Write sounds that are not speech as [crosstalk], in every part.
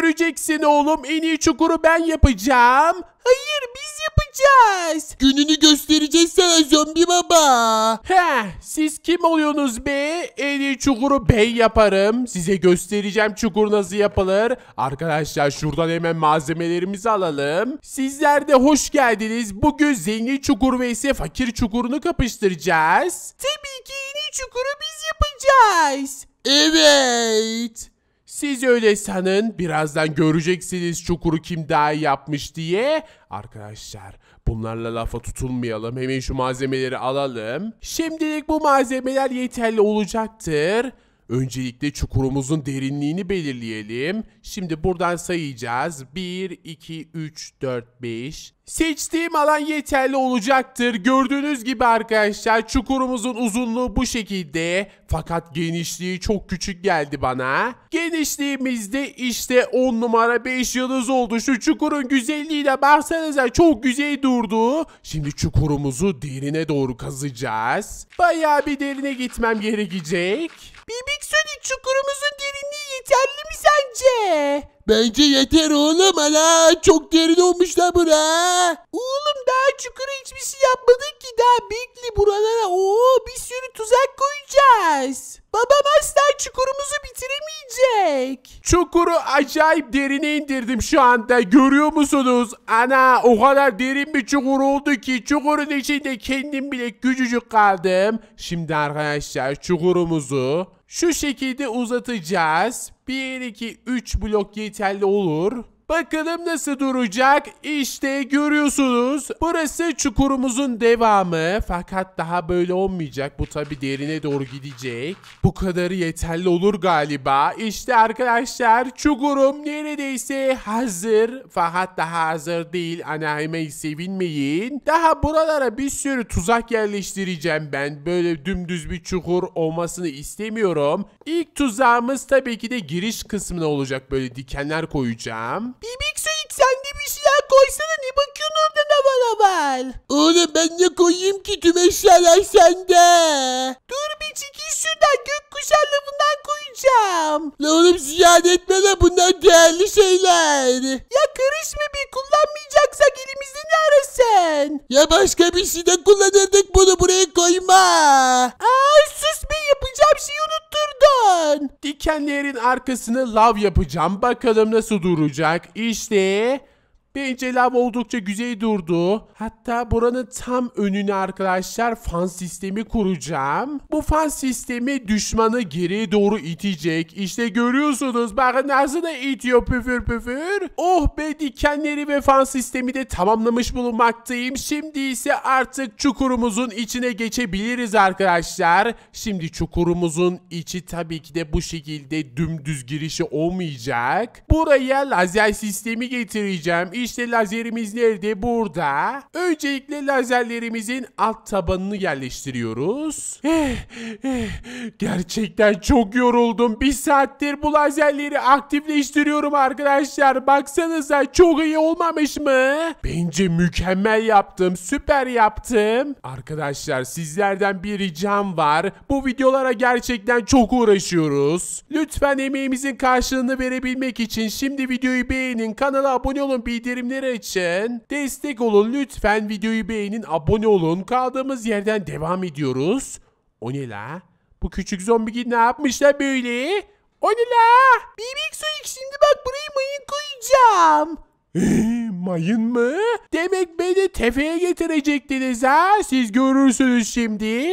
Göreceksin oğlum en iyi çukuru ben yapacağım. Hayır biz yapacağız. Gününü göstereceğiz sana zombi baba. He, siz kim oluyorsunuz be? En iyi çukuru ben yaparım. Size göstereceğim çukur nasıl yapılır. Arkadaşlar şuradan hemen malzemelerimizi alalım. Sizler de hoş geldiniz. Bugün zengin çukur ve ise fakir çukurunu kapıştıracağız. Tabii ki en iyi çukuru biz yapacağız. Evet. Siz öyle sanın birazdan göreceksiniz çukuru kim daha yapmış diye. Arkadaşlar bunlarla lafa tutulmayalım hemen şu malzemeleri alalım. Şimdilik bu malzemeler yeterli olacaktır. Öncelikle çukurumuzun derinliğini belirleyelim. Şimdi buradan sayacağız. 1, 2, 3, 4, 5. Seçtiğim alan yeterli olacaktır. Gördüğünüz gibi arkadaşlar çukurumuzun uzunluğu bu şekilde. Fakat genişliği çok küçük geldi bana. Genişliğimizde işte 10 numara 5 yıldız oldu. Şu çukurun güzelliğine baksanıza çok güzel durdu. Şimdi çukurumuzu derine doğru kazacağız. Bayağı bir derine gitmem gerekecek. Bebek Sonic çukurumuzun derinliği yeterli mi sence? Bence yeter oğlum ala. Çok derin olmuş da bura. Oğlum daha çukura hiçbir şey yapmadık ki. Daha bekle buralara. o bir sürü tuzak koyacağız. Babam asla çukurumuzu bitiremeyecek. Çukuru acayip derine indirdim şu anda. Görüyor musunuz? Ana o kadar derin bir çukur oldu ki çukurun içinde kendim bile küçücük kaldım. Şimdi arkadaşlar çukurumuzu şu şekilde uzatacağız. 1, 2, 3 blok yeterli olur. Bakalım nasıl duracak? İşte görüyorsunuz. Burası çukurumuzun devamı. Fakat daha böyle olmayacak. Bu tabi derine doğru gidecek. Bu kadarı yeterli olur galiba. İşte arkadaşlar çukurum neredeyse hazır. Fakat daha hazır değil. Anahime sevinmeyin. Daha buralara bir sürü tuzak yerleştireceğim ben. Böyle dümdüz bir çukur olmasını istemiyorum. İlk tuzağımız tabii ki de giriş kısmına olacak. Böyle dikenler koyacağım. Bebek Sonic sen bir şeyler koysana ne bakıyorsun orada ne var haber? Oğlum ben ne koyayım ki tüm eşyalar sende. Dur bir çekil şuradan gökkuşağı lafından koyacağım. La oğlum ziyan etme la bunlar değerli şeyler. Ya karışma bir kullanmayacaksak elimizde ne arasın? Ya başka bir şey de kullanırdık bunu buraya koyma. Aa sus be yapacağım şeyi unut Bakın. Dikenlerin arkasını lav yapacağım. Bakalım nasıl duracak. İşte Becelab oldukça güzel durdu. Hatta buranın tam önüne arkadaşlar fan sistemi kuracağım. Bu fan sistemi düşmanı geriye doğru itecek. İşte görüyorsunuz bakın nasıl da itiyor püfür püfür. Oh be dikenleri ve fan sistemi de tamamlamış bulunmaktayım. Şimdi ise artık çukurumuzun içine geçebiliriz arkadaşlar. Şimdi çukurumuzun içi tabii ki de bu şekilde dümdüz girişi olmayacak. Buraya lazer sistemi getireceğim işte lazerimiz nerede burada. Öncelikle lazerlerimizin alt tabanını yerleştiriyoruz. Eh, eh, gerçekten çok yoruldum. Bir saattir bu lazerleri aktifleştiriyorum arkadaşlar. Baksanıza çok iyi olmamış mı? Bence mükemmel yaptım. Süper yaptım. Arkadaşlar sizlerden bir ricam var. Bu videolara gerçekten çok uğraşıyoruz. Lütfen emeğimizin karşılığını verebilmek için şimdi videoyu beğenin. Kanala abone olun. Bildirim bildirimleri açın. Destek olun lütfen videoyu beğenin abone olun. Kaldığımız yerden devam ediyoruz. O ne la? Bu küçük zombi ne yapmışlar böyle? O ne la? Bebek su şimdi bak burayı mayın koyacağım. mayın mı? Demek beni tefeye getirecektiniz ha? Siz görürsünüz şimdi.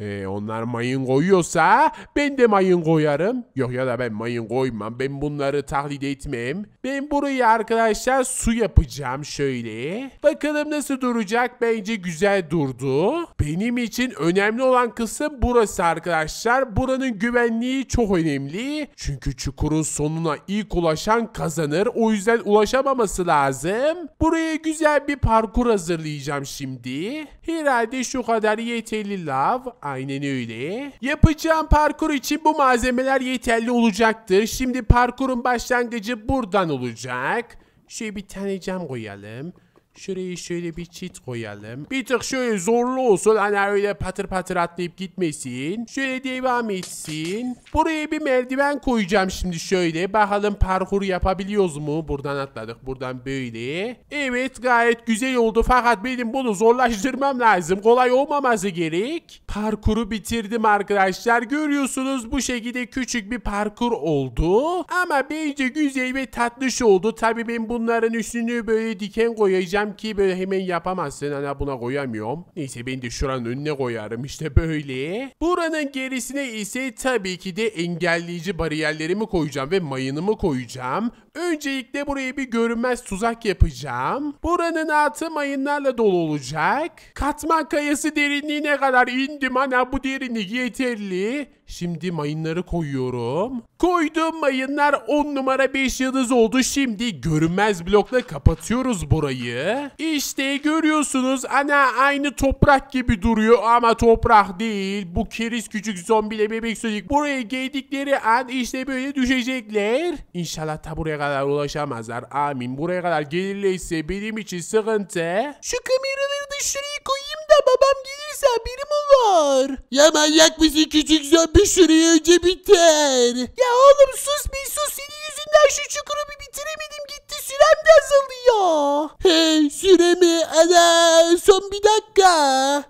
E, onlar mayın koyuyorsa ben de mayın koyarım. Yok ya da ben mayın koymam. Ben bunları taklit etmem. Ben burayı arkadaşlar su yapacağım şöyle. Bakalım nasıl duracak. Bence güzel durdu. Benim için önemli olan kısım burası arkadaşlar. Buranın güvenliği çok önemli. Çünkü çukurun sonuna ilk ulaşan kazanır. O yüzden ulaşamaması lazım. Buraya güzel bir parkur hazırlayacağım şimdi. Herhalde şu kadar yeterli lav. Aynen öyle. Yapacağım parkur için bu malzemeler yeterli olacaktır. Şimdi parkurun başlangıcı buradan olacak. Şöyle bir tane cam koyalım. Şuraya şöyle bir çit koyalım. Bir tık şöyle zorlu olsun. Hani öyle patır patır atlayıp gitmesin. Şöyle devam etsin. Buraya bir merdiven koyacağım şimdi şöyle. Bakalım parkur yapabiliyoruz mu? Buradan atladık. Buradan böyle. Evet gayet güzel oldu. Fakat benim bunu zorlaştırmam lazım. Kolay olmaması gerek. Parkuru bitirdim arkadaşlar. Görüyorsunuz bu şekilde küçük bir parkur oldu. Ama bence güzel ve tatlış oldu. Tabii ben bunların üstünü böyle diken koyacağım diyeceğim ki böyle hemen yapamazsın. Ana buna koyamıyorum. Neyse ben de şuranın önüne koyarım [laughs] işte böyle. Buranın gerisine ise tabii ki de engelleyici bariyerlerimi koyacağım ve mayınımı koyacağım. Öncelikle buraya bir görünmez tuzak yapacağım. Buranın altı mayınlarla dolu olacak. Katman kayası derinliğine kadar indim ana bu derinlik yeterli. Şimdi mayınları koyuyorum. Koyduğum mayınlar 10 numara 5 yıldız oldu. Şimdi görünmez blokla kapatıyoruz burayı. İşte görüyorsunuz ana aynı toprak gibi duruyor ama toprak değil. Bu keriz küçük zombiyle bebek çocuk buraya geldikleri an işte böyle düşecekler. İnşallah ta buraya kadar ulaşamazlar. Amin. Buraya kadar gelirlerse benim için sıkıntı. Şu kameraları da şuraya koyayım babam gelirse haberim olur. Ya manyak mısın küçük zombi şuraya önce biter. Ya oğlum sus bir sus senin yüzünden şu çukuru bir bitiremedim gitti sürem de azalıyor. Hey süremi ana son bir dakika.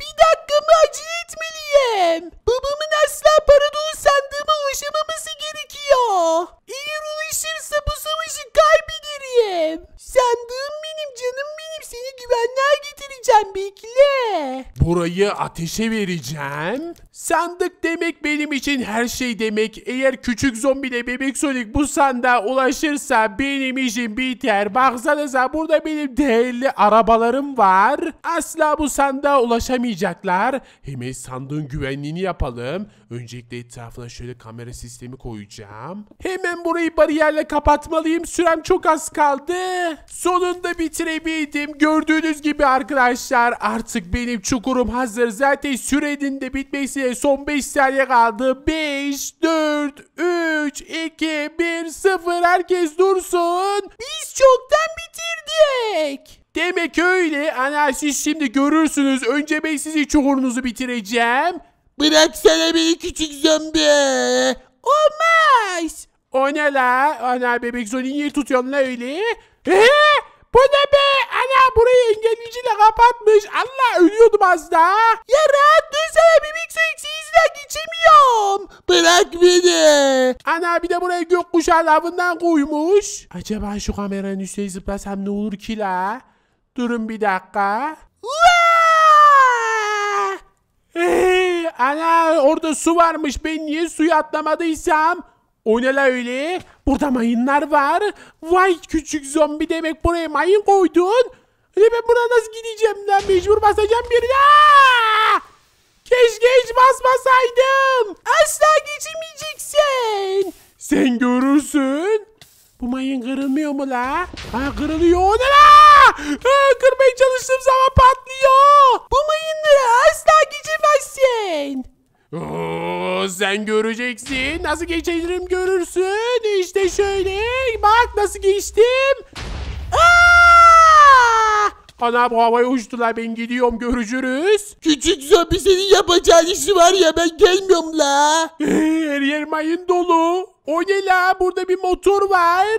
Bir dakika mı acele etmeliyim. Babamın asla burayı ateşe vereceğim. Sandık demek benim için her şey demek. Eğer küçük zombiyle bebek Sonic bu sandığa ulaşırsa benim işim biter. Baksanıza burada benim değerli arabalarım var. Asla bu sandığa ulaşamayacaklar. Hemen sandığın güvenliğini yapalım. Öncelikle etrafına şöyle kamera sistemi koyacağım. Hemen burayı bariyerle kapatmalıyım. Sürem çok az kaldı. Sonunda bitirebildim. Gördüğünüz gibi arkadaşlar artık benim çukurum hazır. Zaten sürenin de bitmesiyle son 5 saniye kaldı. 5, 4, 3, 2, 1, 0. Herkes dursun. Biz çoktan bitirdik. Demek öyle. Ana siz şimdi görürsünüz. Önce ben sizi çukurunuzu bitireceğim. Bıraksana beni küçük zombi. Olmaz. O ne la? Ana bebek zonin yer tutuyorsun la öyle. Eee? Bu ne be? burayı engelleyiciyle kapatmış. Allah ölüyordum az daha. Ya rahat dursana bebek seksi izler geçemiyorum. Bırak beni. Ana bir de buraya gökkuşağı lavından koymuş. Acaba şu kameranın üstüne zıplasam ne olur ki la? Durun bir dakika. ana orada su varmış. Ben niye suya atlamadıysam? O ne la öyle? Burada mayınlar var. Vay küçük zombi demek buraya mayın koydun. Hele ben buna nasıl gideceğim lan? Mecbur basacağım bir Aa! Keşke hiç basmasaydım. Asla geçemeyeceksin. Sen görürsün. Bu mayın kırılmıyor mu la? Ha kırılıyor. ne la? Ha, kırmaya çalıştığım zaman patlıyor. Bu mayınları asla geçemezsin. Oo, sen göreceksin. Nasıl geçerim görürsün. İşte şöyle. Bak nasıl geçtim. Aa! Ana bu havaya uçtular ben gidiyorum görüşürüz. Küçük zombi senin yapacağın işi var ya ben gelmiyorum la. Ee, her yer mayın dolu. O ne la burada bir motor var.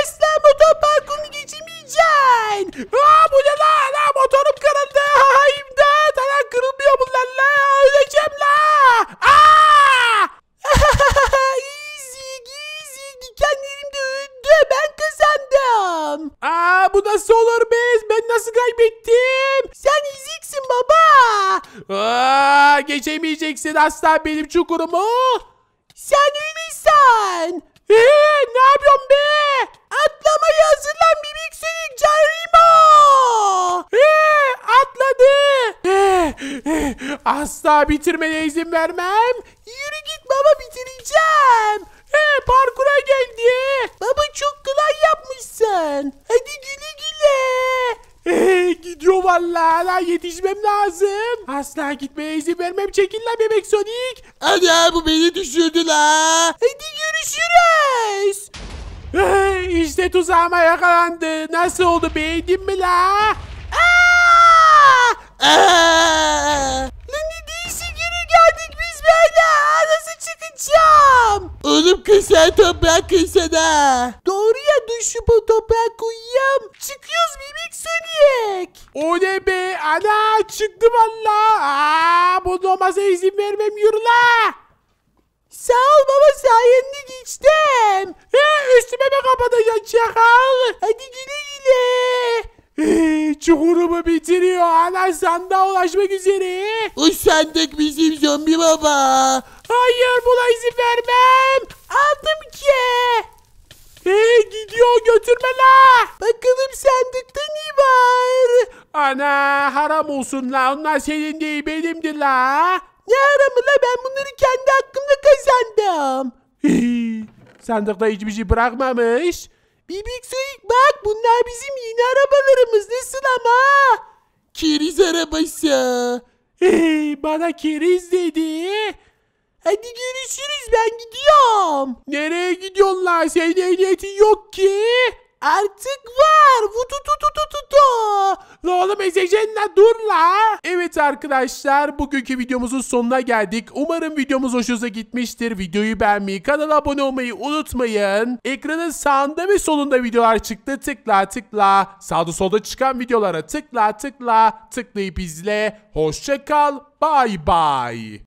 Asla motoparkını geçemeyeceksin. Aa bu ne la? la motorum kırıldı. [laughs] Ha, imdat. Hala kırılmıyor bunlar la. Öleceğim la. Aa! geçemeyeceksin asla benim çukurumu. Sen öylesin. Ee, ne yapıyorsun be? Atlamaya hazırlan bibik sürük carimo. Ee, atladı. Ee, ee, asla bitirmene izin vermem. vallahi lan yetişmem lazım. Asla gitmeye izin vermem çekil lan bebek Sonic. Ana bu beni düşürdü la. Hadi görüşürüz. işte tuzağıma yakalandı. Nasıl oldu beğendin mi la? uçacağım. Oğlum kısa toprak kısana. Doğru ya dur bu toprak koyayım. Çıkıyoruz bebek sönük. O ne be ana çıktı valla. Aa, bunu olmasa izin vermem yürü Sağ ol baba sayende geçtim. He, üstüme mi kapatacaksın çakal? Hadi güle güle. Çukurumu bitiriyor. Ana sanda ulaşmak üzere. Uç sandık bizim zombi baba. Hayır buna izin vermem. Aldım ki. Ee, gidiyor götürme la. Bakalım sandıkta ne var? Ana haram olsun la. Onlar senin değil benimdir la. Ne haramı la ben bunları kendi hakkımla kazandım. Sandıkta hiçbir şey bırakmamış. Bebek Sonic bak bunlar bizim yeni arabalarımız nasıl ama? Keriz arabası. Hey, bana keriz dedi. Hadi görüşürüz ben gidiyorum. Nereye gidiyorsun lan? Senin ehliyetin yok ki. Artık var. Vutu tutu tutu oğlum ezeceğinle dur la. Evet arkadaşlar bugünkü videomuzun sonuna geldik. Umarım videomuz hoşunuza gitmiştir. Videoyu beğenmeyi, kanala abone olmayı unutmayın. Ekranın sağında ve solunda videolar çıktı. Tıkla tıkla. Sağda solda çıkan videolara tıkla tıkla. Tıklayıp izle. Hoşçakal, kal. Bye bye.